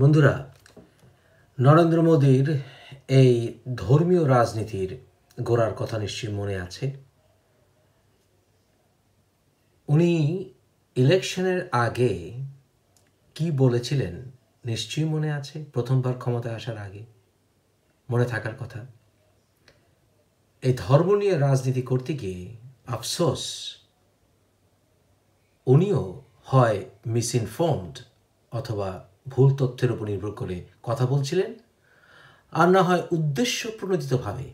বন্ধুরা নরেন্দ্র মোদীর এই ধর্মীয় রাজনীতির গোড়ার কথা নিশ্চয়ই মনে আছে উনি ইলেকশনের আগে কি বলেছিলেন নিশ্চয়ই মনে আছে প্রথমবার ক্ষমতায় আসার আগে মনে থাকার কথা এই ধর্ম নিয়ে রাজনীতি করতে গিয়ে আফসোস উনিও হয় মিস ইনফর্মড অথবা ভুল তথ্যের উপর নির্ভর করে কথা বলছিলেন আর না হয় উদ্দেশ্য প্রণোদিতভাবে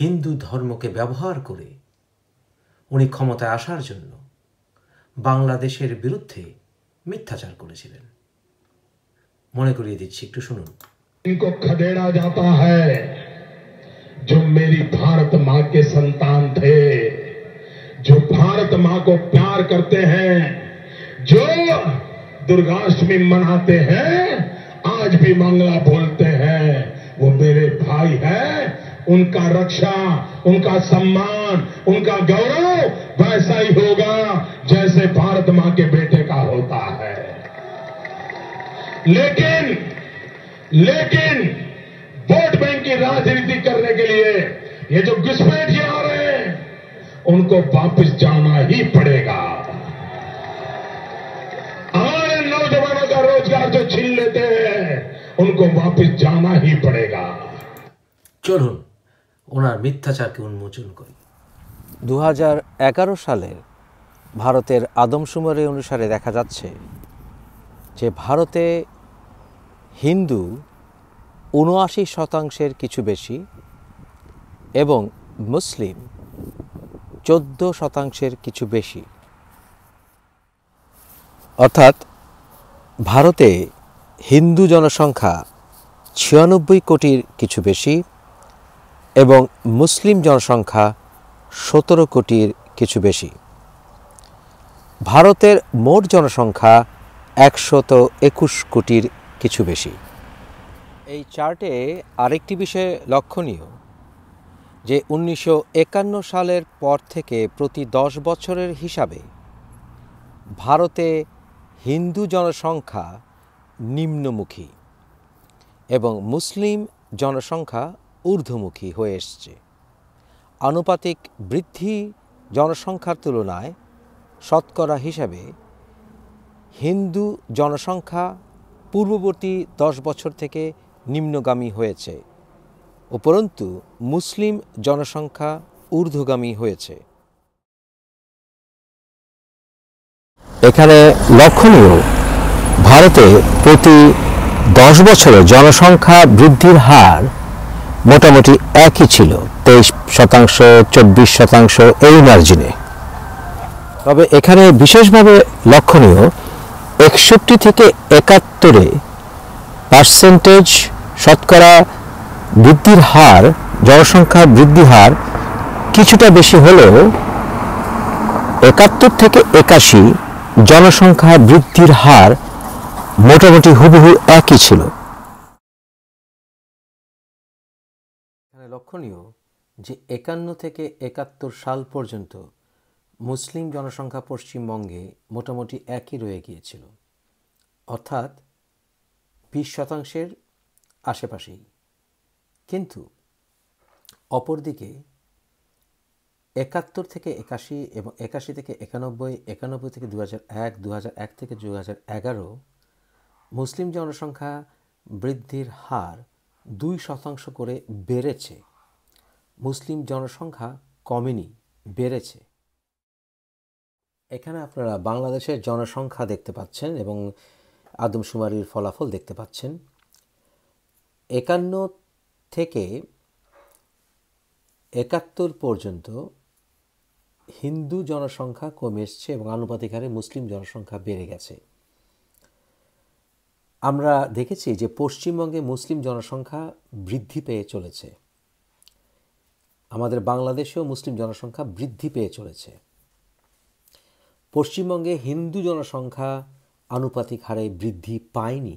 হিন্দু ধর্মকে ব্যবহার করে উনি ক্ষমতায় আসার জন্য বাংলাদেশের বিরুদ্ধে মিথ্যাচার করেছিলেন মনে করিয়ে দিচ্ছি একটু শুনুন इनको खदेड़ा जाता है जो मेरी भारत माँ के संतान थे जो भारत माँ को प्यार करते हैं जो दुर्गाष्टमी मनाते हैं आज भी मंगला बोलते हैं वो मेरे भाई है उनका रक्षा उनका सम्मान उनका गौरव वैसा ही होगा जैसे भारत मां के बेटे का होता है लेकिन लेकिन वोट बैंक की राजनीति करने के लिए ये जो घुसपैठ आ रहे हैं उनको वापस जाना ही पड़ेगा रोजगार जो छीन लेते हैं उनको वापस जाना ही पड़ेगा চলুন ওনার মিথ্যাচারকে উন্মোচন করি দু সালের ভারতের আদমশুমারি অনুসারে দেখা যাচ্ছে যে ভারতে হিন্দু উনআশি শতাংশের কিছু বেশি এবং মুসলিম চোদ্দ শতাংশের কিছু বেশি অর্থাৎ ভারতে হিন্দু জনসংখ্যা ছিয়ানব্বই কোটির কিছু বেশি এবং মুসলিম জনসংখ্যা সতেরো কোটির কিছু বেশি ভারতের মোট জনসংখ্যা একশত একুশ কোটির কিছু বেশি এই চার্টে আরেকটি বিষয় লক্ষণীয় যে উনিশশো সালের পর থেকে প্রতি দশ বছরের হিসাবে ভারতে হিন্দু জনসংখ্যা নিম্নমুখী এবং মুসলিম জনসংখ্যা ঊর্ধ্বমুখী হয়ে এসছে আনুপাতিক বৃদ্ধি জনসংখ্যার তুলনায় শতকরা হিসাবে হিন্দু জনসংখ্যা পূর্ববর্তী দশ বছর থেকে নিম্নগামী হয়েছে উপরন্তু মুসলিম জনসংখ্যা ঊর্ধ্বগামী হয়েছে এখানে লক্ষণীয় ভারতে প্রতি দশ বছরে জনসংখ্যা বৃদ্ধির হার মোটামুটি একই ছিল তেইশ শতাংশ চব্বিশ শতাংশ এই মার্জিনে তবে এখানে বিশেষভাবে লক্ষণীয় একষট্টি থেকে একাত্তরে পার্সেন্টেজ শতকরা বৃদ্ধির হার জনসংখ্যা বৃদ্ধি হার কিছুটা বেশি হলেও একাত্তর থেকে একাশি জনসংখ্যা বৃদ্ধির হার মোটামুটি হুবহু একই ছিল লক্ষণীয় যে একান্ন থেকে একাত্তর সাল পর্যন্ত মুসলিম জনসংখ্যা পশ্চিমবঙ্গে মোটামুটি একই রয়ে গিয়েছিল অর্থাৎ বিশ শতাংশের আশেপাশেই কিন্তু অপরদিকে একাত্তর থেকে একাশি এবং একাশি থেকে একানব্বই একানব্বই থেকে দু হাজার এক দু হাজার এক থেকে দু হাজার এগারো মুসলিম জনসংখ্যা বৃদ্ধির হার দুই শতাংশ করে বেড়েছে মুসলিম জনসংখ্যা কমেনি বেড়েছে এখানে আপনারা বাংলাদেশের জনসংখ্যা দেখতে পাচ্ছেন এবং আদমশুমারির ফলাফল দেখতে পাচ্ছেন একান্ন থেকে একাত্তর পর্যন্ত হিন্দু জনসংখ্যা কমে এসছে এবং আনুপাতিক হারে মুসলিম জনসংখ্যা বেড়ে গেছে আমরা দেখেছি যে পশ্চিমবঙ্গে মুসলিম জনসংখ্যা বৃদ্ধি পেয়ে চলেছে আমাদের বাংলাদেশেও মুসলিম জনসংখ্যা বৃদ্ধি পেয়ে চলেছে পশ্চিমবঙ্গে হিন্দু জনসংখ্যা আনুপাতিক হারে বৃদ্ধি পায়নি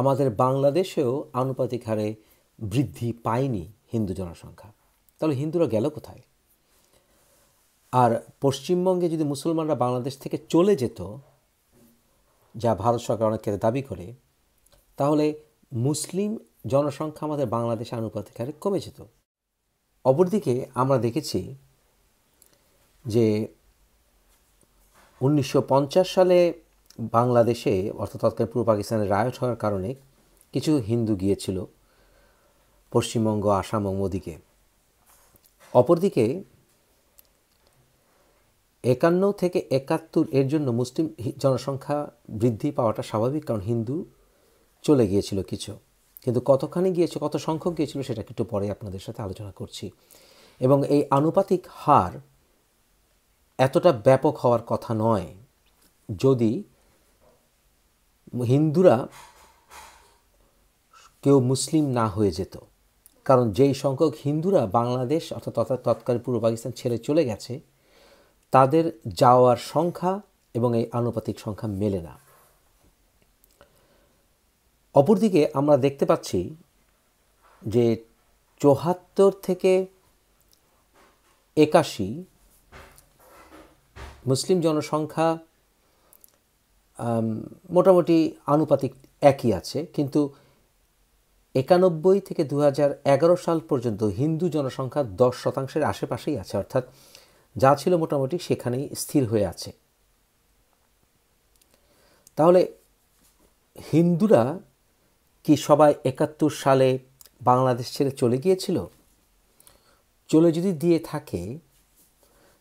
আমাদের বাংলাদেশেও আনুপাতিক হারে বৃদ্ধি পায়নি হিন্দু জনসংখ্যা তাহলে হিন্দুরা গেল কোথায় আর পশ্চিমবঙ্গে যদি মুসলমানরা বাংলাদেশ থেকে চলে যেত যা ভারত সরকার অনেক ক্ষেত্রে দাবি করে তাহলে মুসলিম জনসংখ্যা আমাদের বাংলাদেশে আনুপাতিক হারে কমে যেত অপরদিকে আমরা দেখেছি যে উনিশশো সালে বাংলাদেশে অর্থাৎ তৎকালীন পূর্ব পাকিস্তানের রায়ট হওয়ার কারণে কিছু হিন্দু গিয়েছিল পশ্চিমবঙ্গ আসাম মোদিকে অপরদিকে একান্ন থেকে একাত্তর এর জন্য মুসলিম জনসংখ্যা বৃদ্ধি পাওয়াটা স্বাভাবিক কারণ হিন্দু চলে গিয়েছিল কিছু কিন্তু কতখানি গিয়েছে কত সংখ্যক গিয়েছিল সেটা একটু পরে আপনাদের সাথে আলোচনা করছি এবং এই আনুপাতিক হার এতটা ব্যাপক হওয়ার কথা নয় যদি হিন্দুরা কেউ মুসলিম না হয়ে যেত কারণ যেই সংখ্যক হিন্দুরা বাংলাদেশ অর্থাৎ তৎকালীন পূর্ব পাকিস্তান ছেড়ে চলে গেছে তাদের যাওয়ার সংখ্যা এবং এই আনুপাতিক সংখ্যা মেলে না অপরদিকে আমরা দেখতে পাচ্ছি যে চৌহাত্তর থেকে একাশি মুসলিম জনসংখ্যা মোটামুটি আনুপাতিক একই আছে কিন্তু একানব্বই থেকে দু সাল পর্যন্ত হিন্দু জনসংখ্যা দশ শতাংশের আশেপাশেই আছে অর্থাৎ যা ছিল মোটামুটি সেখানেই স্থির হয়ে আছে তাহলে হিন্দুরা কি সবাই একাত্তর সালে বাংলাদেশ ছেড়ে চলে গিয়েছিল চলে যদি দিয়ে থাকে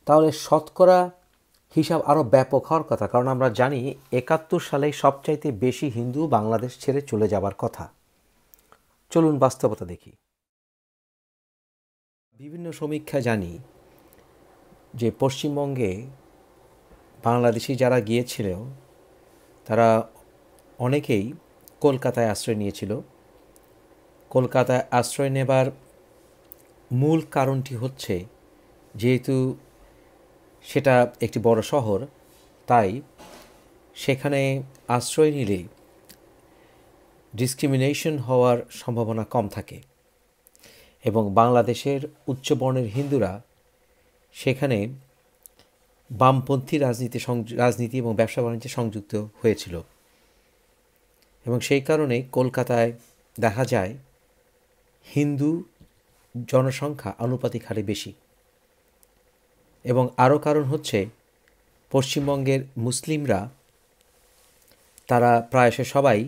তাহলে শতকরা হিসাব আরও ব্যাপক হওয়ার কথা কারণ আমরা জানি একাত্তর সালে সবচাইতে বেশি হিন্দু বাংলাদেশ ছেড়ে চলে যাবার কথা চলুন বাস্তবতা দেখি বিভিন্ন সমীক্ষা জানি যে পশ্চিমবঙ্গে বাংলাদেশি যারা গিয়েছিল তারা অনেকেই কলকাতায় আশ্রয় নিয়েছিল কলকাতায় আশ্রয় নেবার মূল কারণটি হচ্ছে যেহেতু সেটা একটি বড় শহর তাই সেখানে আশ্রয় নিলে ডিসক্রিমিনেশন হওয়ার সম্ভাবনা কম থাকে এবং বাংলাদেশের উচ্চবর্ণের হিন্দুরা সেখানে বামপন্থী রাজনীতি রাজনীতি এবং ব্যবসা বাণিজ্যে সংযুক্ত হয়েছিল এবং সেই কারণে কলকাতায় দেখা যায় হিন্দু জনসংখ্যা আনুপাতিক হারে বেশি এবং আরও কারণ হচ্ছে পশ্চিমবঙ্গের মুসলিমরা তারা প্রায়শ সবাই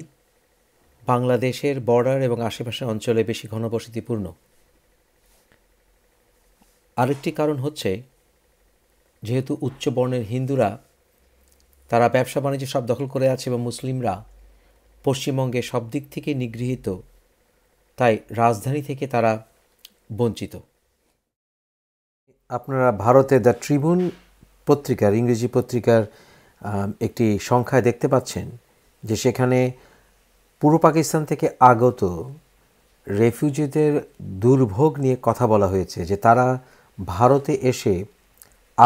বাংলাদেশের বর্ডার এবং আশেপাশের অঞ্চলে বেশি ঘনবসতিপূর্ণ আরেকটি কারণ হচ্ছে যেহেতু উচ্চ বর্ণের হিন্দুরা তারা ব্যবসা বাণিজ্য সব দখল করে আছে এবং মুসলিমরা পশ্চিমবঙ্গে সব দিক থেকে নিগৃহীত তাই রাজধানী থেকে তারা বঞ্চিত আপনারা ভারতে দ্য ট্রিবিউন পত্রিকার ইংরেজি পত্রিকার একটি সংখ্যায় দেখতে পাচ্ছেন যে সেখানে পূর্ব পাকিস্তান থেকে আগত রেফিউজিদের দুর্ভোগ নিয়ে কথা বলা হয়েছে যে তারা ভারতে এসে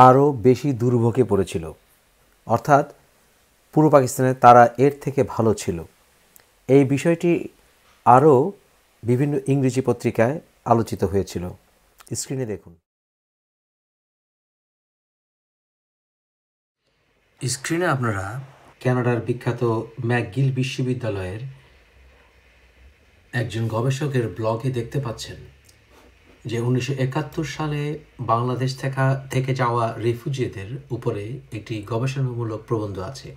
আরও বেশি দুর্ভোগে পড়েছিল অর্থাৎ পূর্ব পাকিস্তানে তারা এর থেকে ভালো ছিল এই বিষয়টি আরও বিভিন্ন ইংরেজি পত্রিকায় আলোচিত হয়েছিল স্ক্রিনে দেখুন স্ক্রিনে আপনারা ক্যানাডার বিখ্যাত ম্যাকগিল বিশ্ববিদ্যালয়ের একজন গবেষকের ব্লগে দেখতে পাচ্ছেন যে উনিশশো একাত্তর সালে বাংলাদেশ থেকে থেকে যাওয়া রিফিউজিদের উপরে একটি গবেষণামূলক প্রবন্ধ আছে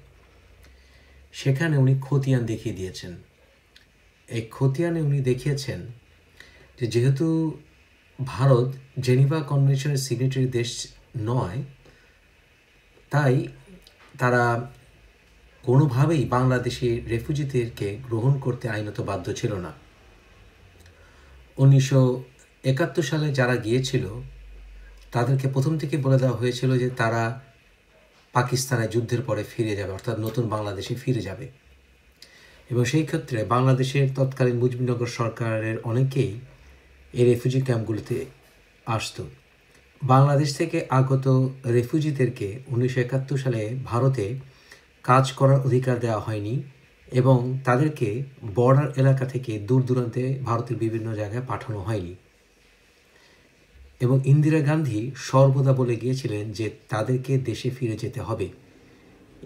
সেখানে উনি খতিয়ান দেখিয়ে দিয়েছেন এই খতিয়ানে উনি দেখিয়েছেন যে যেহেতু ভারত জেনিভা কনভেনশনের সিগনেটারি দেশ নয় তাই তারা কোনোভাবেই বাংলাদেশি রেফিউজিদেরকে গ্রহণ করতে আইনত বাধ্য ছিল না উনিশশো একাত্তর সালে যারা গিয়েছিল তাদেরকে প্রথম থেকে বলে দেওয়া হয়েছিল যে তারা পাকিস্তানে যুদ্ধের পরে ফিরে যাবে অর্থাৎ নতুন বাংলাদেশে ফিরে যাবে এবং সেই ক্ষেত্রে বাংলাদেশের তৎকালীন মুজিবনগর সরকারের অনেকেই এই রেফিউজি ক্যাম্পগুলোতে আসত বাংলাদেশ থেকে আগত রেফিউজিদেরকে উনিশশো একাত্তর সালে ভারতে কাজ করার অধিকার দেওয়া হয়নি এবং তাদেরকে বর্ডার এলাকা থেকে দূর দূরান্তে ভারতের বিভিন্ন জায়গায় পাঠানো হয়নি এবং ইন্দিরা গান্ধী সর্বদা বলে গিয়েছিলেন যে তাদেরকে দেশে ফিরে যেতে হবে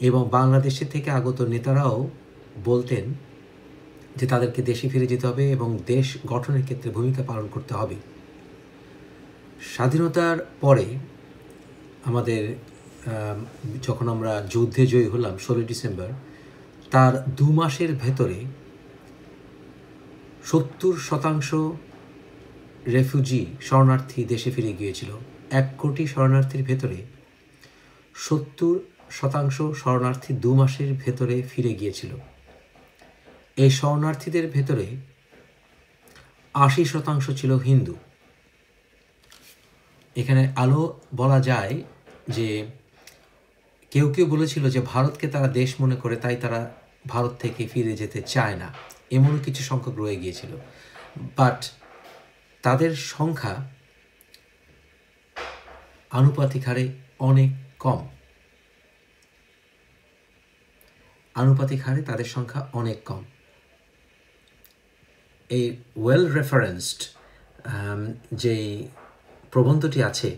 এবং বাংলাদেশে থেকে আগত নেতারাও বলতেন যে তাদেরকে দেশে ফিরে যেতে হবে এবং দেশ গঠনের ক্ষেত্রে ভূমিকা পালন করতে হবে স্বাধীনতার পরে আমাদের যখন আমরা যুদ্ধে জয়ী হলাম ষোলোই ডিসেম্বর তার দু মাসের ভেতরে সত্তর শতাংশ রেফিউজি শরণার্থী দেশে ফিরে গিয়েছিল এক কোটি শরণার্থীর ভেতরে সত্তর শতাংশ শরণার্থী দু মাসের ভেতরে ফিরে গিয়েছিল এই শরণার্থীদের ভেতরে আশি শতাংশ ছিল হিন্দু এখানে আলো বলা যায় যে কেউ কেউ বলেছিল যে ভারতকে তারা দেশ মনে করে তাই তারা ভারত থেকে ফিরে যেতে চায় না এমনও কিছু সংখ্যক রয়ে গিয়েছিল বাট তাদের সংখ্যা আনুপাতিক হারে অনেক কম আনুপাতিক হারে তাদের সংখ্যা অনেক কম এই ওয়েল রেফারেন্সড যেই প্রবন্ধটি আছে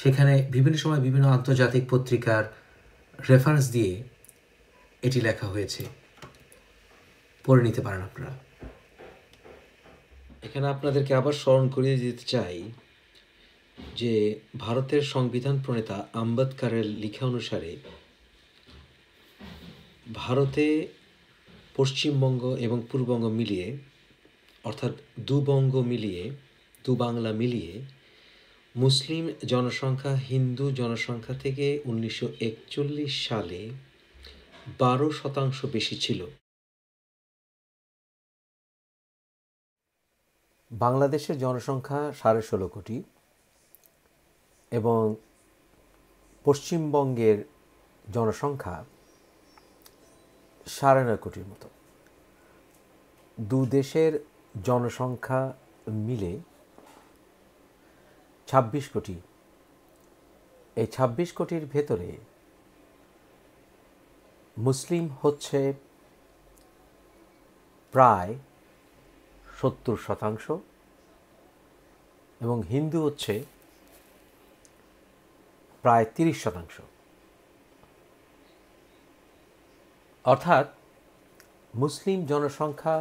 সেখানে বিভিন্ন সময় বিভিন্ন আন্তর্জাতিক পত্রিকার রেফারেন্স দিয়ে এটি লেখা হয়েছে পড়ে নিতে পারেন আপনারা এখানে আপনাদেরকে আবার স্মরণ করিয়ে দিতে চাই যে ভারতের সংবিধান প্রণেতা আম্বেদকারের লিখা অনুসারে ভারতে পশ্চিমবঙ্গ এবং পূর্ববঙ্গ মিলিয়ে অর্থাৎ দুবঙ্গ মিলিয়ে দু বাংলা মিলিয়ে মুসলিম জনসংখ্যা হিন্দু জনসংখ্যা থেকে উনিশশো সালে বারো শতাংশ বেশি ছিল বাংলাদেশের জনসংখ্যা সাড়ে ষোলো কোটি এবং পশ্চিমবঙ্গের জনসংখ্যা সাড়ে নয় কোটির মতো দু দেশের জনসংখ্যা মিলে ২৬ কোটি এই ২৬ কোটির ভেতরে মুসলিম হচ্ছে প্রায় সত্তর শতাংশ এবং হিন্দু হচ্ছে প্রায় তিরিশ শতাংশ অর্থাৎ মুসলিম জনসংখ্যা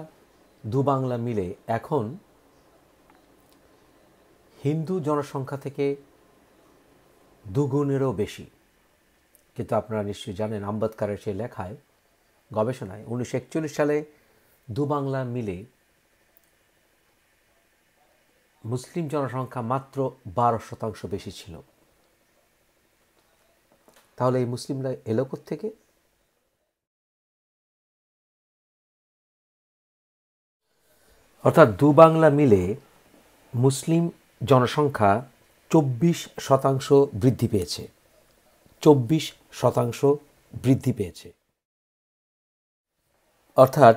দু বাংলা মিলে এখন হিন্দু জনসংখ্যা থেকে দুগুণেরও বেশি কিন্তু আপনারা নিশ্চয়ই জানেন আম্বেদকারের সেই লেখায় গবেষণায় উনিশশো সালে দু বাংলা মিলে মুসলিম জনসংখ্যা মাত্র বারো শতাংশ বেশি ছিল তাহলে এই মুসলিমরা এলো থেকে অর্থাৎ দু বাংলা মিলে মুসলিম জনসংখ্যা চব্বিশ শতাংশ বৃদ্ধি পেয়েছে চব্বিশ শতাংশ বৃদ্ধি পেয়েছে অর্থাৎ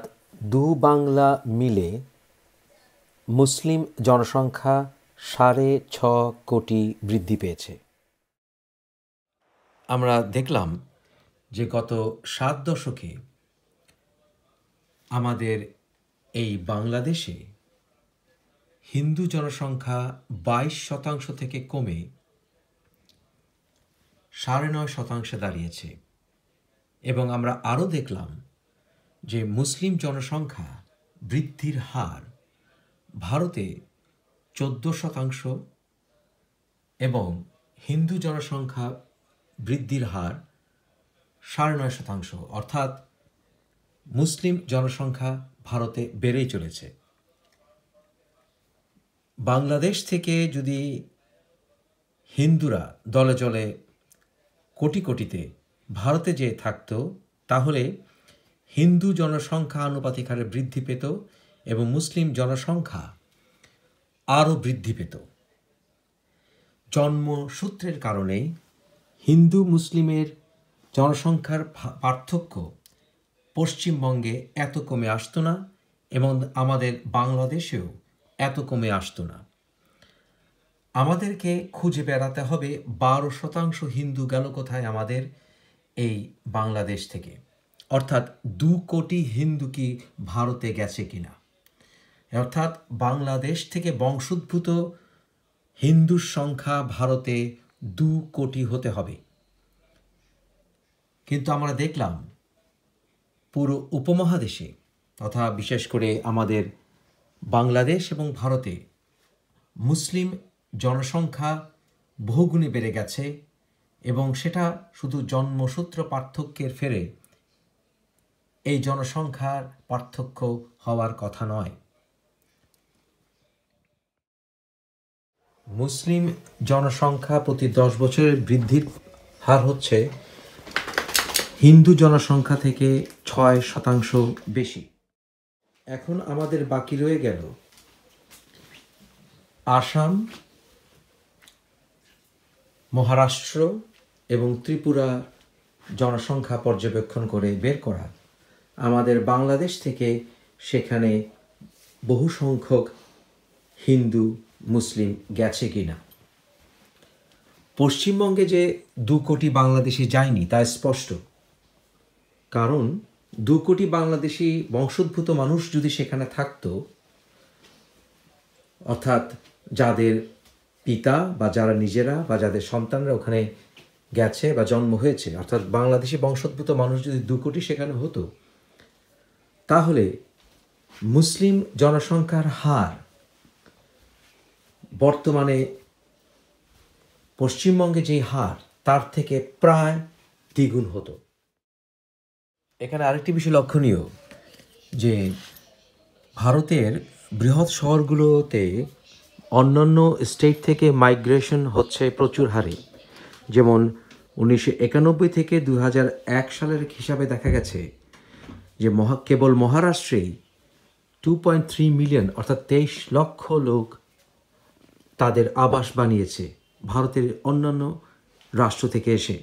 দু বাংলা মিলে মুসলিম জনসংখ্যা সাড়ে ছ কোটি বৃদ্ধি পেয়েছে আমরা দেখলাম যে গত সাত দশকে আমাদের এই বাংলাদেশে হিন্দু জনসংখ্যা বাইশ শতাংশ থেকে কমে সাড়ে নয় শতাংশে দাঁড়িয়েছে এবং আমরা আরও দেখলাম যে মুসলিম জনসংখ্যা বৃদ্ধির হার ভারতে চোদ্দ শতাংশ এবং হিন্দু জনসংখ্যা বৃদ্ধির হার সাড়ে নয় শতাংশ অর্থাৎ মুসলিম জনসংখ্যা ভারতে বেড়েই চলেছে বাংলাদেশ থেকে যদি হিন্দুরা দলে চলে কোটি কোটিতে ভারতে যেয়ে থাকত তাহলে হিন্দু জনসংখ্যা আনুপাতিক হারে বৃদ্ধি পেত এবং মুসলিম জনসংখ্যা আরও বৃদ্ধি পেত জন্মসূত্রের কারণে হিন্দু মুসলিমের জনসংখ্যার পার্থক্য পশ্চিমবঙ্গে এত কমে আসতো না এবং আমাদের বাংলাদেশেও এত কমে আসতো না আমাদেরকে খুঁজে বেড়াতে হবে বারো শতাংশ হিন্দু গেল কোথায় আমাদের এই বাংলাদেশ থেকে অর্থাৎ দু কোটি হিন্দু কি ভারতে গেছে কিনা অর্থাৎ বাংলাদেশ থেকে বংশোদ্ভূত হিন্দুর সংখ্যা ভারতে দু কোটি হতে হবে কিন্তু আমরা দেখলাম পুরো উপমহাদেশে তথা বিশেষ করে আমাদের বাংলাদেশ এবং ভারতে মুসলিম জনসংখ্যা বহুগুণে বেড়ে গেছে এবং সেটা শুধু জন্মসূত্র পার্থক্যের ফেরে এই জনসংখ্যার পার্থক্য হওয়ার কথা নয় মুসলিম জনসংখ্যা প্রতি দশ বছরের বৃদ্ধির হার হচ্ছে হিন্দু জনসংখ্যা থেকে ছয় শতাংশ বেশি এখন আমাদের বাকি রয়ে গেল আসাম মহারাষ্ট্র এবং ত্রিপুরা জনসংখ্যা পর্যবেক্ষণ করে বের করা আমাদের বাংলাদেশ থেকে সেখানে বহু সংখ্যক হিন্দু মুসলিম গেছে কি না পশ্চিমবঙ্গে যে দু কোটি বাংলাদেশি যায়নি তা স্পষ্ট কারণ দু কোটি বাংলাদেশি বংশোদ্ভূত মানুষ যদি সেখানে থাকত অর্থাৎ যাদের পিতা বা যারা নিজেরা বা যাদের সন্তানরা ওখানে গেছে বা জন্ম হয়েছে অর্থাৎ বাংলাদেশি বংশোদ্ভূত মানুষ যদি দু কোটি সেখানে হতো তাহলে মুসলিম জনসংখ্যার হার বর্তমানে পশ্চিমবঙ্গে যেই হার তার থেকে প্রায় দ্বিগুণ হতো এখানে আরেকটি বিষয় লক্ষণীয় যে ভারতের বৃহৎ শহরগুলোতে অন্যান্য স্টেট থেকে মাইগ্রেশন হচ্ছে প্রচুর হারে যেমন উনিশশো একানব্বই থেকে দু এক সালের হিসাবে দেখা গেছে যে মহা কেবল মহারাষ্ট্রেই টু পয়েন্ট থ্রি মিলিয়ন অর্থাৎ তেইশ লক্ষ লোক তাদের আবাস বানিয়েছে ভারতের অন্যান্য রাষ্ট্র থেকে এসে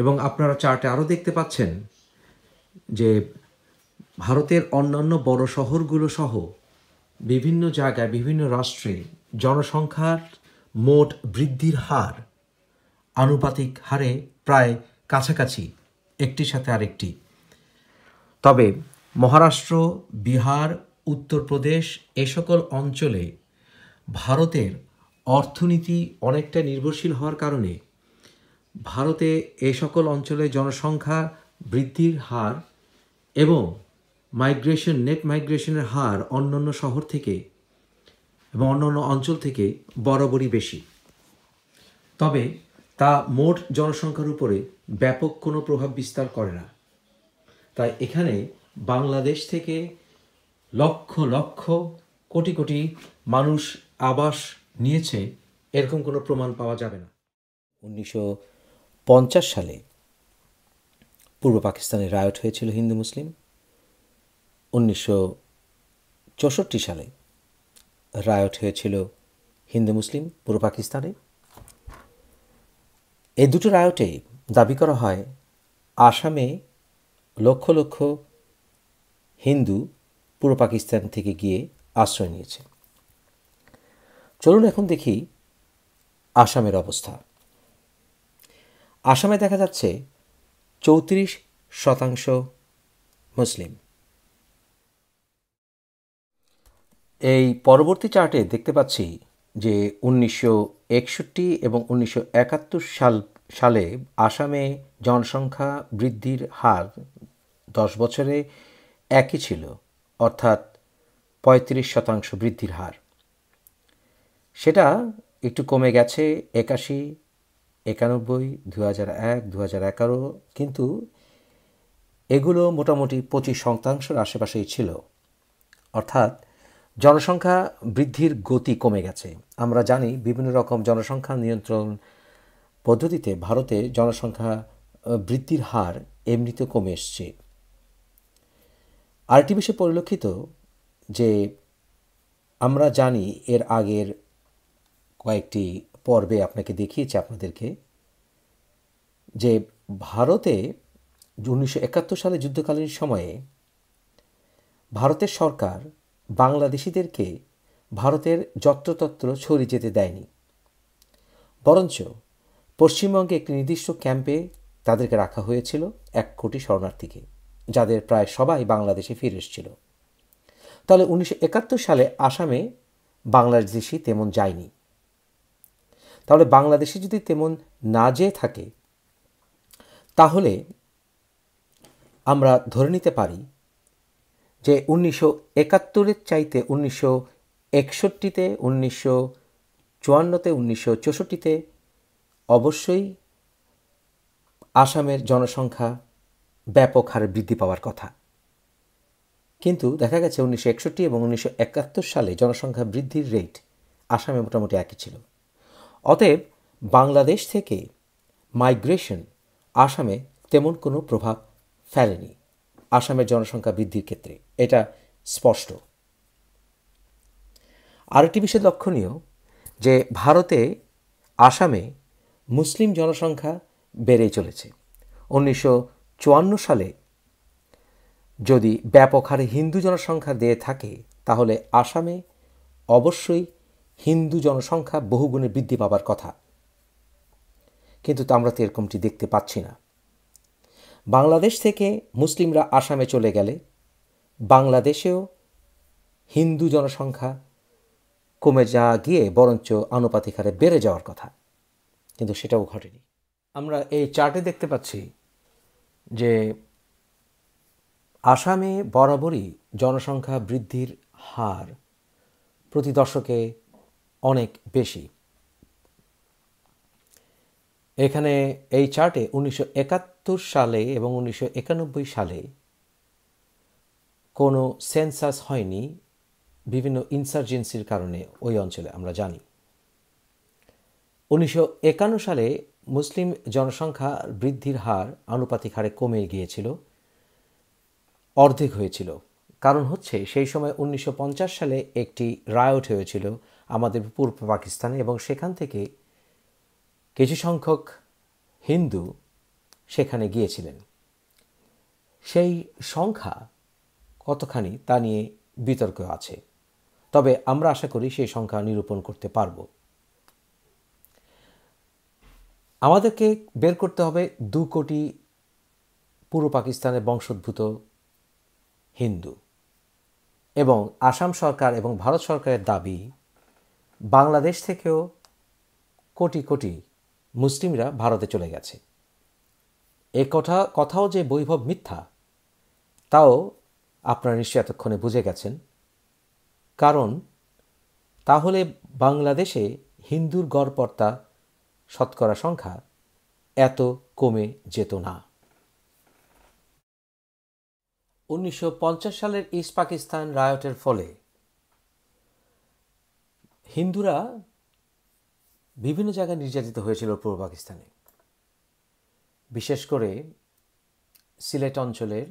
এবং আপনারা চার্টে আরও দেখতে পাচ্ছেন যে ভারতের অন্যান্য বড় শহরগুলো সহ বিভিন্ন জায়গায় বিভিন্ন রাষ্ট্রে জনসংখ্যার মোট বৃদ্ধির হার আনুপাতিক হারে প্রায় কাছাকাছি একটির সাথে আরেকটি তবে মহারাষ্ট্র বিহার উত্তরপ্রদেশ এ সকল অঞ্চলে ভারতের অর্থনীতি অনেকটা নির্ভরশীল হওয়ার কারণে ভারতে এ সকল অঞ্চলে জনসংখ্যা বৃদ্ধির হার এবং মাইগ্রেশন নেট মাইগ্রেশনের হার অন্যান্য শহর থেকে এবং অন্যান্য অঞ্চল থেকে বরাবরই বেশি তবে তা মোট জনসংখ্যার উপরে ব্যাপক কোনো প্রভাব বিস্তার করে না তাই এখানে বাংলাদেশ থেকে লক্ষ লক্ষ কোটি কোটি মানুষ আবাস নিয়েছে এরকম কোনো প্রমাণ পাওয়া যাবে না উনিশশো সালে পূর্ব পাকিস্তানে রায়ট হয়েছিল হিন্দু মুসলিম উনিশশো সালে রায়ট হয়েছিল হিন্দু মুসলিম পূর্ব পাকিস্তানে এই দুটো রায়টে দাবি করা হয় আসামে লক্ষ লক্ষ হিন্দু পূর্ব পাকিস্তান থেকে গিয়ে আশ্রয় নিয়েছে চলুন এখন দেখি আসামের অবস্থা আসামে দেখা যাচ্ছে চৌত্রিশ শতাংশ মুসলিম এই পরবর্তী চার্টে দেখতে পাচ্ছি যে উনিশশো একষট্টি এবং উনিশশো একাত্তর সাল সালে আসামে জনসংখ্যা বৃদ্ধির হার দশ বছরে একই ছিল অর্থাৎ পঁয়ত্রিশ শতাংশ বৃদ্ধির হার সেটা একটু কমে গেছে একাশি একানব্বই দু হাজার এক দু হাজার এগারো কিন্তু এগুলো মোটামুটি পঁচিশ শতাংশের আশেপাশেই ছিল অর্থাৎ জনসংখ্যা বৃদ্ধির গতি কমে গেছে আমরা জানি বিভিন্ন রকম জনসংখ্যা নিয়ন্ত্রণ পদ্ধতিতে ভারতে জনসংখ্যা বৃদ্ধির হার এমনিতে কমে এসছে আরটি বিষয়ে পরিলক্ষিত যে আমরা জানি এর আগের কয়েকটি পর্বে আপনাকে দেখিয়েছি আপনাদেরকে যে ভারতে উনিশশো একাত্তর সালে যুদ্ধকালীন সময়ে ভারতের সরকার বাংলাদেশিদেরকে ভারতের যত্রতত্র ছড়িয়ে যেতে দেয়নি বরঞ্চ পশ্চিমবঙ্গে একটি নির্দিষ্ট ক্যাম্পে তাদেরকে রাখা হয়েছিল এক কোটি শরণার্থীকে যাদের প্রায় সবাই বাংলাদেশে ফিরে এসেছিল তাহলে উনিশশো সালে আসামে বাংলাদেশি তেমন যায়নি তাহলে বাংলাদেশে যদি তেমন না যেয়ে থাকে তাহলে আমরা ধরে নিতে পারি যে উনিশশো একাত্তরের চাইতে উনিশশো একষট্টিতে উনিশশো চুয়ান্নতে উনিশশো চৌষট্টিতে অবশ্যই আসামের জনসংখ্যা ব্যাপক হারে বৃদ্ধি পাওয়ার কথা কিন্তু দেখা গেছে উনিশশো একষট্টি এবং উনিশশো একাত্তর সালে জনসংখ্যা বৃদ্ধির রেট আসামে মোটামুটি একই ছিল অতএব বাংলাদেশ থেকে মাইগ্রেশন আসামে তেমন কোনো প্রভাব ফেলেনি আসামের জনসংখ্যা বৃদ্ধির ক্ষেত্রে এটা স্পষ্ট আরেকটি বিষয় লক্ষণীয় যে ভারতে আসামে মুসলিম জনসংখ্যা বেড়েই চলেছে উনিশশো সালে যদি ব্যাপক হারে হিন্দু জনসংখ্যা দিয়ে থাকে তাহলে আসামে অবশ্যই হিন্দু জনসংখ্যা বহুগুণে বৃদ্ধি পাবার কথা কিন্তু তা আমরা তো এরকমটি দেখতে পাচ্ছি না বাংলাদেশ থেকে মুসলিমরা আসামে চলে গেলে বাংলাদেশেও হিন্দু জনসংখ্যা কমে যা গিয়ে বরঞ্চ আনুপাতিক হারে বেড়ে যাওয়ার কথা কিন্তু সেটাও ঘটেনি আমরা এই চার্টে দেখতে পাচ্ছি যে আসামে বরাবরই জনসংখ্যা বৃদ্ধির হার প্রতি দশকে অনেক বেশি এখানে এই চার্টে উনিশশো সালে এবং উনিশশো সালে কোনো সেন্সাস হয়নি বিভিন্ন ইনসার্জেন্সির কারণে ওই অঞ্চলে আমরা জানি উনিশশো সালে মুসলিম জনসংখ্যা বৃদ্ধির হার আনুপাতিক হারে কমে গিয়েছিল অর্ধেক হয়েছিল কারণ হচ্ছে সেই সময় উনিশশো সালে একটি রায়ট হয়েছিল আমাদের পূর্ব পাকিস্তানে এবং সেখান থেকে কিছু সংখ্যক হিন্দু সেখানে গিয়েছিলেন সেই সংখ্যা কতখানি তা নিয়ে বিতর্ক আছে তবে আমরা আশা করি সেই সংখ্যা নিরূপণ করতে পারব আমাদেরকে বের করতে হবে দু কোটি পূর্ব পাকিস্তানের বংশোদ্ভূত হিন্দু এবং আসাম সরকার এবং ভারত সরকারের দাবি বাংলাদেশ থেকেও কোটি কোটি মুসলিমরা ভারতে চলে গেছে এ কথা কথাও যে বৈভব মিথ্যা তাও আপনারা নিশ্চয় এতক্ষণে বুঝে গেছেন কারণ তাহলে বাংলাদেশে হিন্দুর গড়পর্তা শতকরা সংখ্যা এত কমে যেত না উনিশশো সালের ইস্ট পাকিস্তান রায়টের ফলে হিন্দুরা বিভিন্ন জায়গায় নির্যাতিত হয়েছিল পূর্ব পাকিস্তানে বিশেষ করে সিলেট অঞ্চলের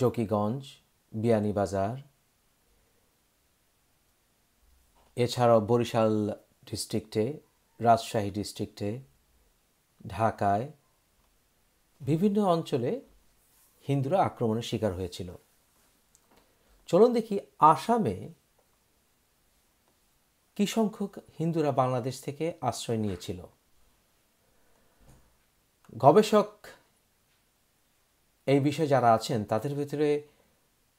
জকিগঞ্জ বিয়ানীবাজার এছাড়াও বরিশাল ডিস্ট্রিক্টে রাজশাহী ডিস্ট্রিক্টে ঢাকায় বিভিন্ন অঞ্চলে হিন্দুরা আক্রমণের শিকার হয়েছিল চলুন দেখি আসামে কী সংখ্যক হিন্দুরা বাংলাদেশ থেকে আশ্রয় নিয়েছিল গবেষক এই বিষয়ে যারা আছেন তাদের ভিতরে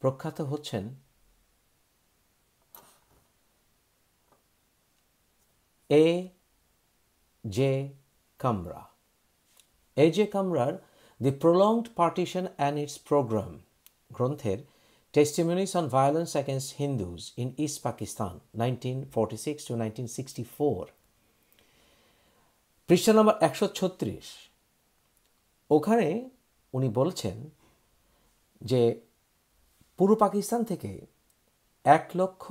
প্রখ্যাত হচ্ছেন এ জে কামরা এ জে কামরার the prolonged partition and its pogrom গ্রন্থের testimonies on violence against Hindus in east Pakistan nineteen forty six to nineteen sixty four পৃষ্ঠা নম্বর একশো ছত্রিশ ওখানে উনি বলছেন যে পুরো পাকিস্তান থেকে এক লক্ষ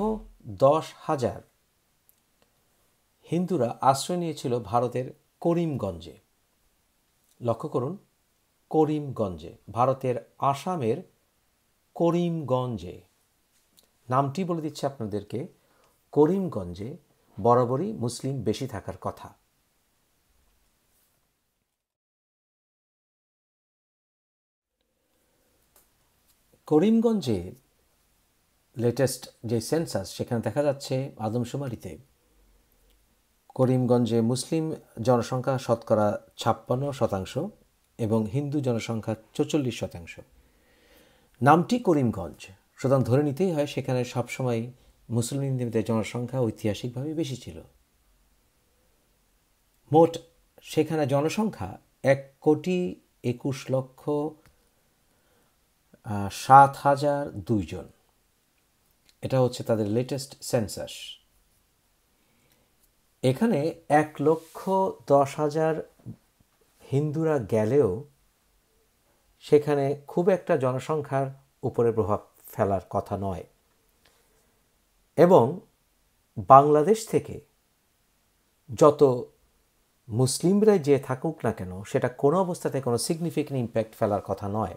দশ হাজার হিন্দুরা আশ্রয় নিয়েছিল ভারতের করিমগঞ্জে লক্ষ্য করুন করিমগঞ্জে ভারতের আসামের করিমগঞ্জে নামটি বলে দিচ্ছে আপনাদেরকে করিমগঞ্জে বরাবরই মুসলিম বেশি থাকার কথা করিমগঞ্জে লেটেস্ট যে সেন্সাস সেখানে দেখা যাচ্ছে আদমশুমারিতে করিমগঞ্জে মুসলিম জনসংখ্যা শতকরা ছাপ্পান্ন শতাংশ এবং হিন্দু জনসংখ্যা চৌচল্লিশ শতাংশ নামটি করিমগঞ্জ সুতরাং ধরে নিতেই হয় সেখানে সবসময় মুসলিমদের জনসংখ্যা ঐতিহাসিকভাবে বেশি ছিল মোট সেখানে জনসংখ্যা এক কোটি একুশ লক্ষ সাত হাজার দুইজন এটা হচ্ছে তাদের লেটেস্ট সেন্সাস এখানে এক লক্ষ দশ হাজার হিন্দুরা গেলেও সেখানে খুব একটা জনসংখ্যার উপরে প্রভাব ফেলার কথা নয় এবং বাংলাদেশ থেকে যত মুসলিমরাই যে থাকুক না কেন সেটা কোনো অবস্থাতে কোনো সিগনিফিকেন্ট ইম্প্যাক্ট ফেলার কথা নয়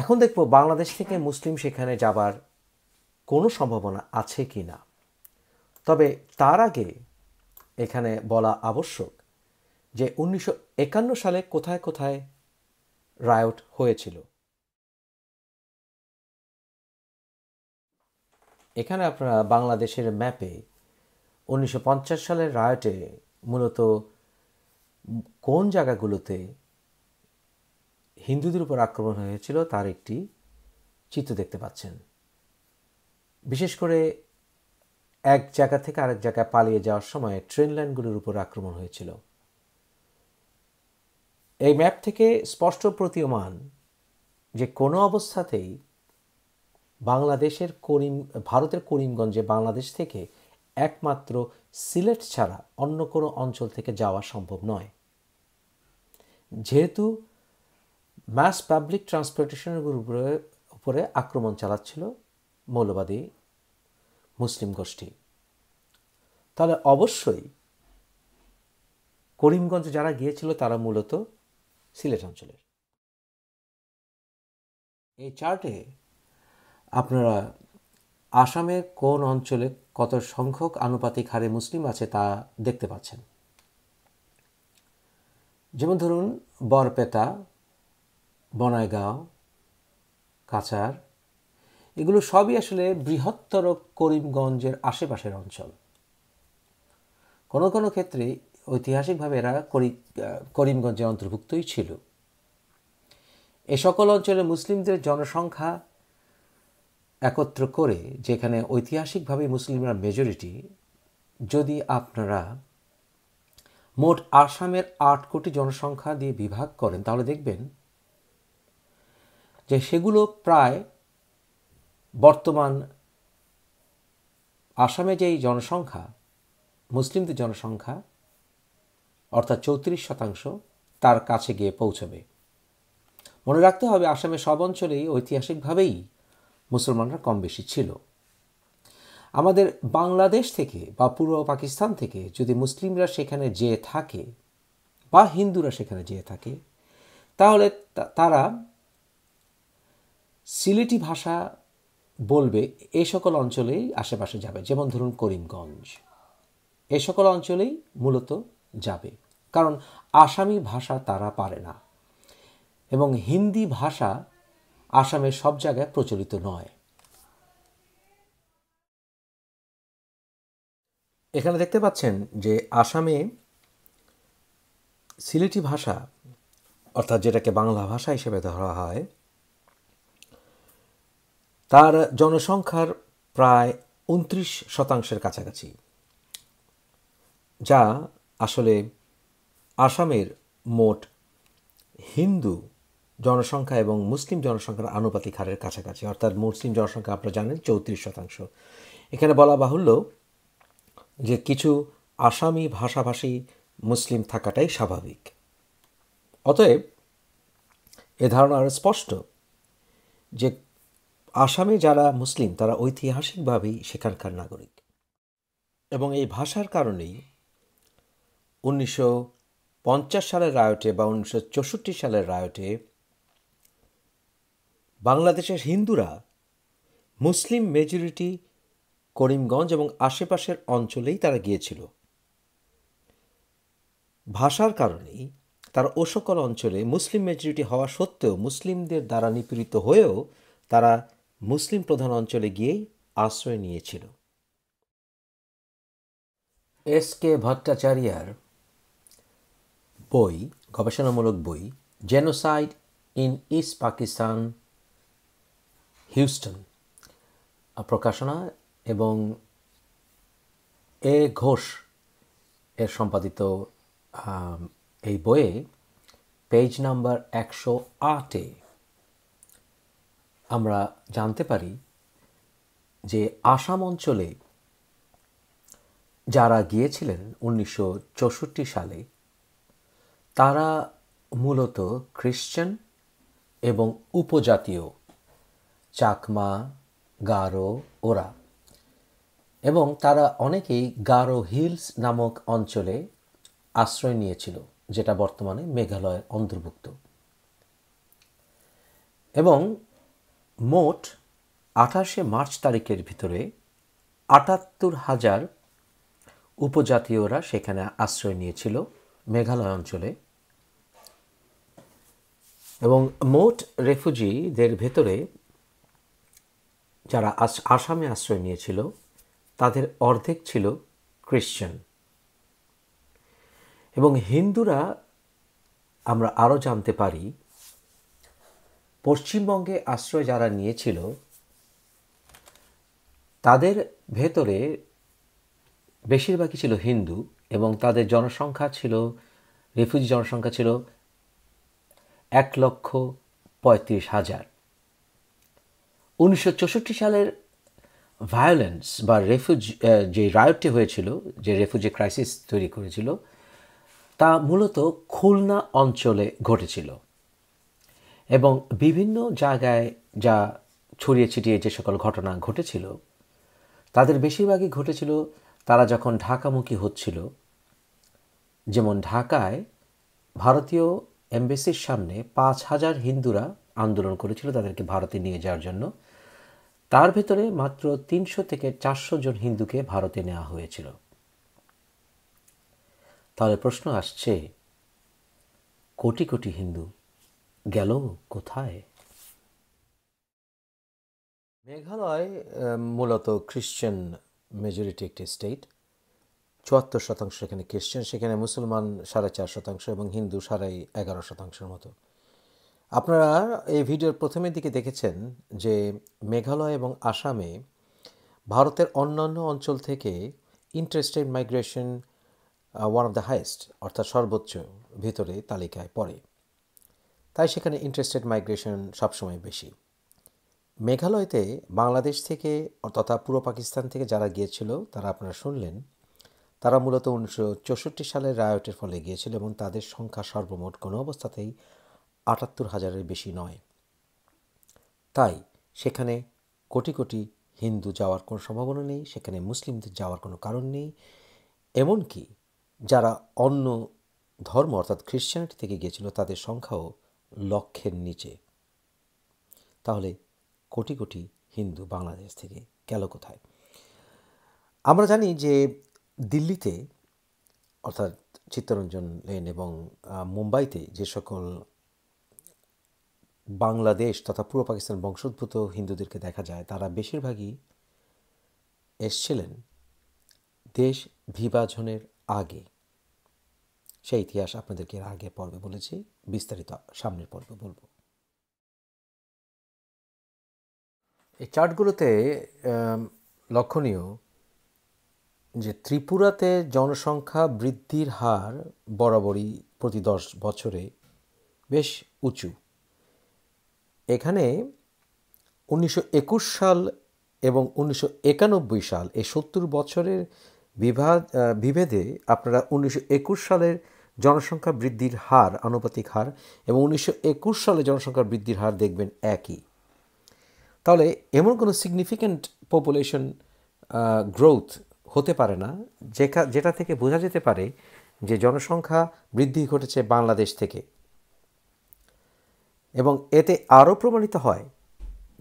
এখন দেখব বাংলাদেশ থেকে মুসলিম সেখানে যাবার কোনো সম্ভাবনা আছে কি না তবে তার আগে এখানে বলা আবশ্যক যে উনিশশো সালে কোথায় কোথায় রায়ট হয়েছিল এখানে আপনারা বাংলাদেশের ম্যাপে উনিশশো সালের রায়টে মূলত কোন জায়গাগুলোতে হিন্দুদের উপর আক্রমণ হয়েছিল তার একটি চিত্র দেখতে পাচ্ছেন বিশেষ করে এক জায়গা থেকে আরেক জায়গায় পালিয়ে যাওয়ার সময় ট্রেন লাইনগুলোর উপর আক্রমণ হয়েছিল এই ম্যাপ থেকে স্পষ্ট প্রতীয়মান যে কোনো অবস্থাতেই বাংলাদেশের করিম ভারতের করিমগঞ্জে বাংলাদেশ থেকে একমাত্র সিলেট ছাড়া অন্য কোনো অঞ্চল থেকে যাওয়া সম্ভব নয় যেহেতু ম্যাস পাবলিক ট্রান্সপোর্টেশনের উপরে উপরে আক্রমণ চালাচ্ছিল মৌলবাদী মুসলিম গোষ্ঠী তাহলে অবশ্যই করিমগঞ্জ যারা গিয়েছিল তারা মূলত সিলেট অঞ্চলের এই চার্টে আপনারা আসামের কোন অঞ্চলে কত সংখ্যক আনুপাতিক হারে মুসলিম আছে তা দেখতে পাচ্ছেন যেমন ধরুন বরপেটা বনাইগাঁও কাছাড় এগুলো সবই আসলে বৃহত্তর করিমগঞ্জের আশেপাশের অঞ্চল কোনো কোনো ক্ষেত্রে ঐতিহাসিকভাবে এরা করিমগঞ্জের অন্তর্ভুক্তই ছিল এ সকল অঞ্চলে মুসলিমদের জনসংখ্যা একত্র করে যেখানে ঐতিহাসিকভাবে মুসলিমরা মেজরিটি যদি আপনারা মোট আসামের আট কোটি জনসংখ্যা দিয়ে বিভাগ করেন তাহলে দেখবেন যে সেগুলো প্রায় বর্তমান আসামে যেই জনসংখ্যা মুসলিমদের জনসংখ্যা অর্থাৎ চৌত্রিশ শতাংশ তার কাছে গিয়ে পৌঁছবে মনে রাখতে হবে আসামের সব অঞ্চলেই ঐতিহাসিকভাবেই মুসলমানরা কম বেশি ছিল আমাদের বাংলাদেশ থেকে বা পূর্ব পাকিস্তান থেকে যদি মুসলিমরা সেখানে যেয়ে থাকে বা হিন্দুরা সেখানে যেয়ে থাকে তাহলে তারা সিলেটি ভাষা বলবে এই সকল অঞ্চলেই আশেপাশে যাবে যেমন ধরুন করিমগঞ্জ এ সকল অঞ্চলেই মূলত যাবে কারণ আসামি ভাষা তারা পারে না এবং হিন্দি ভাষা আসামের সব জায়গায় প্রচলিত নয় এখানে দেখতে পাচ্ছেন যে আসামে সিলেটি ভাষা অর্থাৎ যেটাকে বাংলা ভাষা হিসেবে ধরা হয় তার জনসংখ্যার প্রায় উনত্রিশ শতাংশের কাছাকাছি যা আসলে আসামের মোট হিন্দু জনসংখ্যা এবং মুসলিম জনসংখ্যার আনুপাতিক হারের কাছাকাছি অর্থাৎ মুসলিম জনসংখ্যা আপনারা জানেন চৌত্রিশ শতাংশ এখানে বলা বাহুল্য যে কিছু আসামি ভাষাভাষী মুসলিম থাকাটাই স্বাভাবিক অতএব এ ধারণা আরও স্পষ্ট যে আসামে যারা মুসলিম তারা ঐতিহাসিকভাবেই সেখানকার নাগরিক এবং এই ভাষার কারণেই উনিশশো পঞ্চাশ সালের রায়টে বা উনিশশো সালের রায়টে বাংলাদেশের হিন্দুরা মুসলিম মেজরিটি করিমগঞ্জ এবং আশেপাশের অঞ্চলেই তারা গিয়েছিল ভাষার কারণেই তার ও সকল অঞ্চলে মুসলিম মেজরিটি হওয়া সত্ত্বেও মুসলিমদের দ্বারা নিপীড়িত হয়েও তারা মুসলিম প্রধান অঞ্চলে গিয়েই আশ্রয় নিয়েছিল এস কে ভট্টাচার্যার বই গবেষণামূলক বই genocide in east Pakistan Houston প্রকাশনা এবং এ ঘোষ এর সম্পাদিত এই বইয়ে পেজ নাম্বার একশো আটে আমরা জানতে পারি যে আসাম অঞ্চলে যারা গিয়েছিলেন উনিশশো সালে তারা মূলত খ্রিশ্চান এবং উপজাতীয় চাকমা গারো ওরা এবং তারা অনেকেই গারো হিলস নামক অঞ্চলে আশ্রয় নিয়েছিল যেটা বর্তমানে মেঘালয়ের অন্তর্ভুক্ত এবং মোট আঠাশে মার্চ তারিখের ভিতরে আটাত্তর হাজার উপজাতীয়রা সেখানে আশ্রয় নিয়েছিল মেঘালয় অঞ্চলে এবং মোট রেফুজিদের ভেতরে যারা আসামে আশ্রয় নিয়েছিল তাদের অর্ধেক ছিল খ্রিশ্চান এবং হিন্দুরা আমরা আরও জানতে পারি পশ্চিমবঙ্গে আশ্রয় যারা নিয়েছিল তাদের ভেতরে বেশিরভাগই ছিল হিন্দু এবং তাদের জনসংখ্যা ছিল রেফিউজি জনসংখ্যা ছিল এক লক্ষ পঁয়ত্রিশ হাজার উনিশশো সালের ভায়োলেন্স বা রেফিউজ যে রায়টি হয়েছিল যে রেফিউজি ক্রাইসিস তৈরি করেছিল তা মূলত খুলনা অঞ্চলে ঘটেছিল এবং বিভিন্ন জায়গায় যা ছড়িয়ে ছিটিয়ে যে সকল ঘটনা ঘটেছিল তাদের বেশিরভাগই ঘটেছিল তারা যখন ঢাকামুখী হচ্ছিল যেমন ঢাকায় ভারতীয় এমবেসির সামনে পাঁচ হাজার হিন্দুরা আন্দোলন করেছিল তাদেরকে ভারতে নিয়ে যাওয়ার জন্য তার ভেতরে মাত্র তিনশো থেকে চারশো জন হিন্দুকে ভারতে নেওয়া হয়েছিল তাহলে প্রশ্ন আসছে কোটি কোটি হিন্দু গেল কোথায় মেঘালয় মূলত খ্রিশ্চান মেজরিটি একটি স্টেট চুয়াত্তর শতাংশ সেখানে খ্রিশ্চান সেখানে মুসলমান সাড়ে চার শতাংশ এবং হিন্দু সাড়ে এগারো শতাংশের মতো আপনারা এই ভিডিওর প্রথমের দিকে দেখেছেন যে মেঘালয় এবং আসামে ভারতের অন্যান্য অঞ্চল থেকে interested migration one of the highest অর্থাৎ সর্বোচ্চ ভিতরে তালিকায় পড়ে তাই সেখানে ইন্টারেস্টেড মাইগ্রেশন সবসময় বেশি মেঘালয়তে বাংলাদেশ থেকে তথা পূর্ব পাকিস্তান থেকে যারা গিয়েছিল তারা আপনারা শুনলেন তারা মূলত উনিশশো চৌষট্টি সালের রায়টের ফলে গিয়েছিল এবং তাদের সংখ্যা সর্বমোট কোনো অবস্থাতেই আটাত্তর হাজারের বেশি নয় তাই সেখানে কোটি কোটি হিন্দু যাওয়ার কোনো সম্ভাবনা নেই সেখানে মুসলিমদের যাওয়ার কোনো কারণ নেই এমনকি যারা অন্য ধর্ম অর্থাৎ খ্রিশ্চানিটি থেকে গিয়েছিল তাদের সংখ্যাও লক্ষের নিচে তাহলে কোটি কোটি হিন্দু বাংলাদেশ থেকে গেল কোথায় আমরা জানি যে দিল্লিতে অর্থাৎ চিত্তরঞ্জন লেন এবং মুম্বাইতে যে সকল বাংলাদেশ তথা পূর্ব পাকিস্তান বংশোদ্ভূত হিন্দুদেরকে দেখা যায় তারা বেশিরভাগই এসছিলেন দেশ বিভাজনের আগে সেই ইতিহাস আপনাদেরকে আগে পর্বে বলেছি বিস্তারিত সামনের পর্বে বলবো এই চার্টগুলোতে লক্ষণীয় যে ত্রিপুরাতে জনসংখ্যা বৃদ্ধির হার বরাবরই প্রতি দশ বছরে বেশ উঁচু এখানে উনিশশো সাল এবং উনিশশো সাল এই সত্তর বছরের বিভাগ বিভেদে আপনারা উনিশশো সালের জনসংখ্যা বৃদ্ধির হার আনুপাতিক হার এবং উনিশশো সালে জনসংখ্যা বৃদ্ধির হার দেখবেন একই তাহলে এমন কোনো সিগনিফিক্যান্ট পপুলেশন গ্রোথ হতে পারে না যেটা থেকে বোঝা যেতে পারে যে জনসংখ্যা বৃদ্ধি ঘটেছে বাংলাদেশ থেকে এবং এতে আরও প্রমাণিত হয়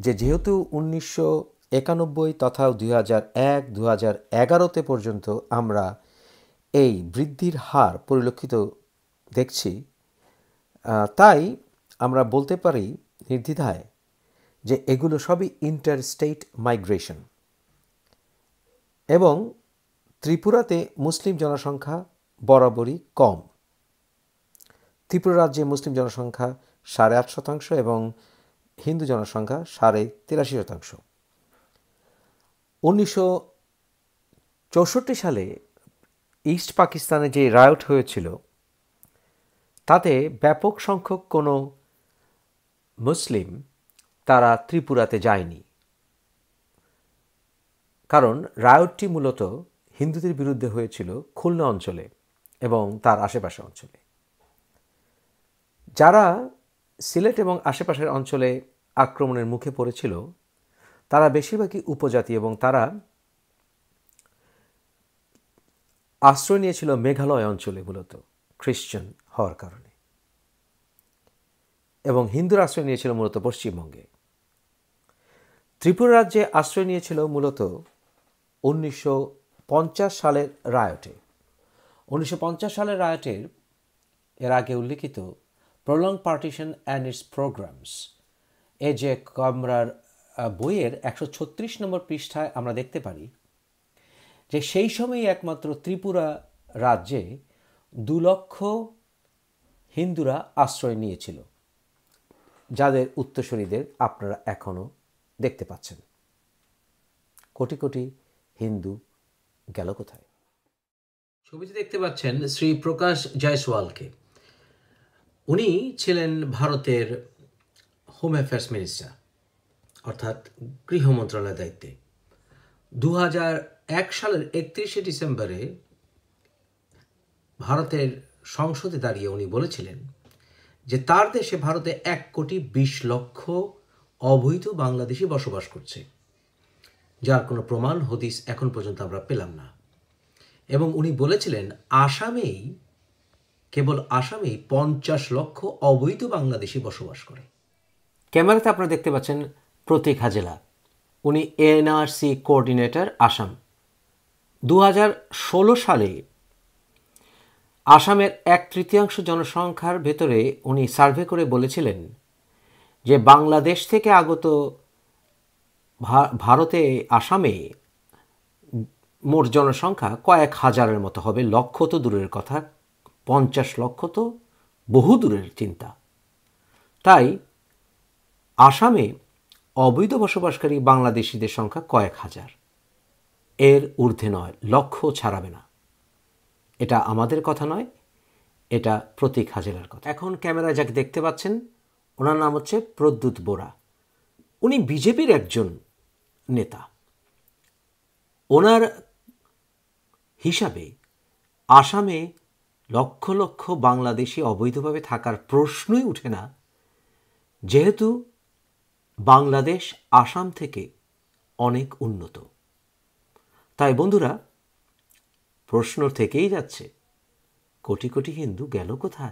যে যেহেতু উনিশশো একানব্বই তথা দু হাজার এক দু হাজার এগারোতে পর্যন্ত আমরা এই বৃদ্ধির হার পরিলক্ষিত দেখছি তাই আমরা বলতে পারি নির্দ্বিধায় যে এগুলো সবই ইন্টার স্টেট মাইগ্রেশন এবং ত্রিপুরাতে মুসলিম জনসংখ্যা বরাবরই কম ত্রিপুরা রাজ্যে মুসলিম জনসংখ্যা সাড়ে আট শতাংশ এবং হিন্দু জনসংখ্যা সাড়ে তিরাশি শতাংশ উনিশশো চৌষট্টি সালে ইস্ট পাকিস্তানে যে রায়ট হয়েছিল তাতে ব্যাপক সংখ্যক কোনো মুসলিম তারা ত্রিপুরাতে যায়নি কারণ রায়টটি মূলত হিন্দুদের বিরুদ্ধে হয়েছিল খুলনা অঞ্চলে এবং তার আশেপাশে অঞ্চলে যারা সিলেট এবং আশেপাশের অঞ্চলে আক্রমণের মুখে পড়েছিল তারা বেশিরভাগই উপজাতি এবং তারা আশ্রয় নিয়েছিল মেঘালয় অঞ্চলে মূলত খ্রিশ্চান হওয়ার কারণে এবং হিন্দুর আশ্রয় নিয়েছিল মূলত পশ্চিমবঙ্গে ত্রিপুরা রাজ্যে আশ্রয় নিয়েছিল মূলত উনিশশো পঞ্চাশ সালের রায়টে উনিশশো সালের রায়টের এর আগে উল্লিখিত prolonged partition and its pogroms এ যে কমরার বইয়ের একশো ছত্রিশ নম্বর পৃষ্ঠায় আমরা দেখতে পারি যে সেই সময়ই একমাত্র ত্রিপুরা রাজ্যে দু লক্ষ হিন্দুরা আশ্রয় নিয়েছিল যাদের উত্তরসূরিদের আপনারা এখনও দেখতে পাচ্ছেন কোটি কোটি হিন্দু গেল কোথায় ছবিতে দেখতে পাচ্ছেন শ্রী প্রকাশ জয়সওয়ালকে উনি ছিলেন ভারতের হোম অ্যাফেয়ার্স মিনিস্টার অর্থাৎ গৃহ মন্ত্রণালয়ের দায়িত্বে দু এক সালের একত্রিশে ডিসেম্বরে ভারতের সংসদে দাঁড়িয়ে উনি বলেছিলেন যে তার দেশে ভারতে এক কোটি বিশ লক্ষ অবৈধ বাংলাদেশি বসবাস করছে যার কোনো প্রমাণ হদিস এখন পর্যন্ত আমরা পেলাম না এবং উনি বলেছিলেন আসামেই কেবল আসামেই পঞ্চাশ লক্ষ অবৈধ বাংলাদেশি বসবাস করে ক্যামেরাতে আপনারা দেখতে পাচ্ছেন প্রতীক হাজেলা উনি এনআরসি কোঅর্ডিনেটর আসাম দু সালে আসামের এক তৃতীয়াংশ জনসংখ্যার ভেতরে উনি সার্ভে করে বলেছিলেন যে বাংলাদেশ থেকে আগত ভারতে আসামে মোট জনসংখ্যা কয়েক হাজারের মতো হবে লক্ষ তো দূরের কথা পঞ্চাশ লক্ষ তো বহু দূরের চিন্তা তাই আসামে অবৈধ বসবাসকারী বাংলাদেশিদের সংখ্যা কয়েক হাজার এর ঊর্ধ্বে নয় লক্ষ ছাড়াবে না এটা আমাদের কথা নয় এটা প্রতীক হাজেলার কথা এখন ক্যামেরায় যাকে দেখতে পাচ্ছেন ওনার নাম হচ্ছে প্রদ্যুৎ বোরা উনি বিজেপির একজন নেতা ওনার হিসাবে আসামে লক্ষ লক্ষ বাংলাদেশি অবৈধভাবে থাকার প্রশ্নই উঠে না যেহেতু বাংলাদেশ আসাম থেকে অনেক উন্নত তাই বন্ধুরা প্রশ্ন থেকেই যাচ্ছে কোটি কোটি হিন্দু গেল কোথায়